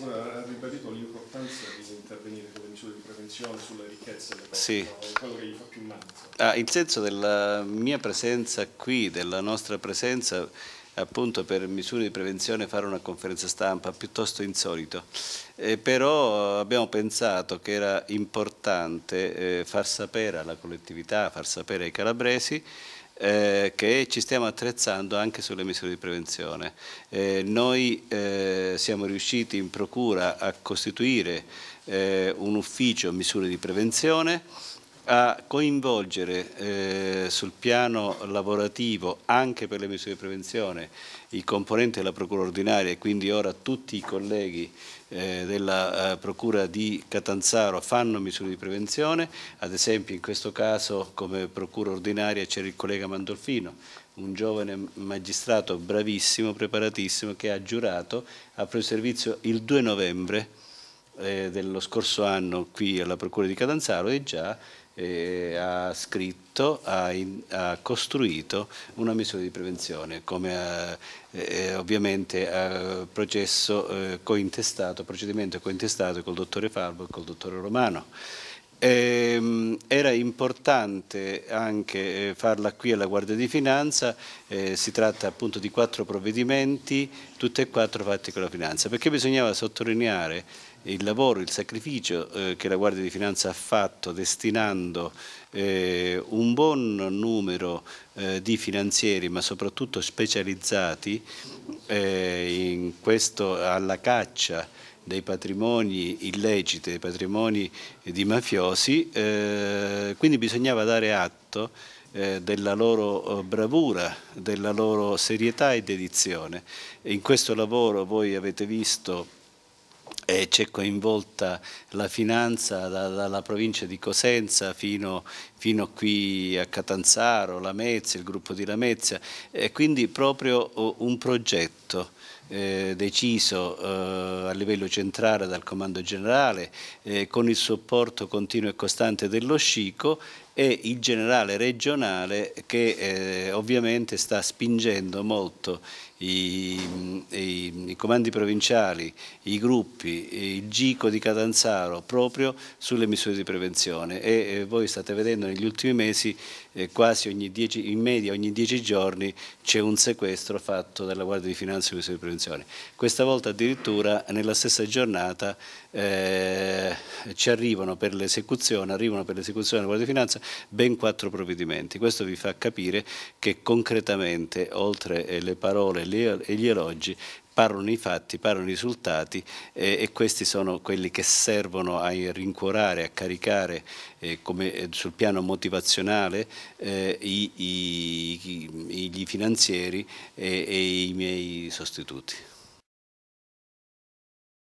proprio ha ribadito l'importanza di intervenire con le misure di prevenzione sulla ricchezza delle cose, sì. quello che gli fa più male. Ah, il senso della eh, mia presenza qui, della nostra presenza appunto per misure di prevenzione fare una conferenza stampa piuttosto insolito, eh, però eh, abbiamo pensato che era importante eh, far sapere alla collettività, far sapere ai calabresi eh, che ci stiamo attrezzando anche sulle misure di prevenzione. Eh, noi eh, siamo riusciti in Procura a costituire eh, un ufficio misure di prevenzione a coinvolgere eh, sul piano lavorativo anche per le misure di prevenzione i componenti della Procura ordinaria e quindi ora tutti i colleghi eh, della eh, Procura di Catanzaro fanno misure di prevenzione, ad esempio in questo caso come Procura ordinaria c'era il collega Mandolfino, un giovane magistrato bravissimo, preparatissimo che ha giurato, ha preso servizio il 2 novembre eh, dello scorso anno qui alla Procura di Catanzaro e già eh, ha scritto, ha, in, ha, costruito una misura di prevenzione, come ha, eh, eh, eh, ovviamente ha processo eh, cointestato, procedimento cointestato col dottore Falbo e col dottore Romano. Ehm, era importante anche eh, farla qui alla Guardia di Finanza, si tratta appunto di quattro provvedimenti, tutti e quattro fatti con la finanza, perché bisognava sottolineare il lavoro, il sacrificio eh, che la Guardia di Finanza ha fatto destinando eh, un buon numero eh, di finanzieri ma soprattutto specializzati eh, questo, alla caccia dei patrimoni illeciti, dei patrimoni di mafiosi, eh, quindi bisognava dare atto eh, della loro bravura, della loro serietà e dedizione. In questo lavoro voi avete visto eh, c'è coinvolta la finanza da, dalla provincia di Cosenza fino, fino qui a Catanzaro, Lamezia, il gruppo di Lamezia, eh, quindi proprio oh, un progetto eh, deciso eh, a livello centrale dal Comando Generale eh, con il supporto continuo e costante dello Scico e il generale regionale che eh, ovviamente sta spingendo molto i, i, i, comandi provinciali, i gruppi, il GICO di Catanzaro proprio sulle misure di prevenzione e eh, voi state vedendo negli ultimi mesi quasi ogni dieci, in media ogni dieci giorni c'è un sequestro fatto dalla Guardia di Finanza e Commissione di Prevenzione. Questa volta addirittura nella stessa giornata eh, ci arrivano per l'esecuzione della Guardia di Finanza ben quattro provvedimenti. Questo vi fa capire che concretamente, oltre le parole e gli elogi, parlano i fatti, parlano i risultati eh, e questi sono quelli che servono a rincuorare, a caricare eh, come, eh, sul piano motivazionale eh, i, i, i, gli finanzieri e, eh, e i miei sostituti.